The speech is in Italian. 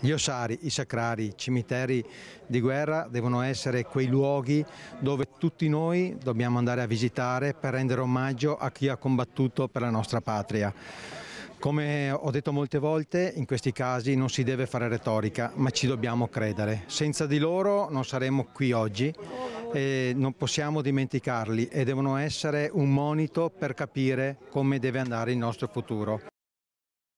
gli ossari, i sacrari, i cimiteri di guerra devono essere quei luoghi dove tutti noi dobbiamo andare a visitare per rendere omaggio a chi ha combattuto per la nostra patria. Come ho detto molte volte, in questi casi non si deve fare retorica, ma ci dobbiamo credere. Senza di loro non saremmo qui oggi e non possiamo dimenticarli e devono essere un monito per capire come deve andare il nostro futuro.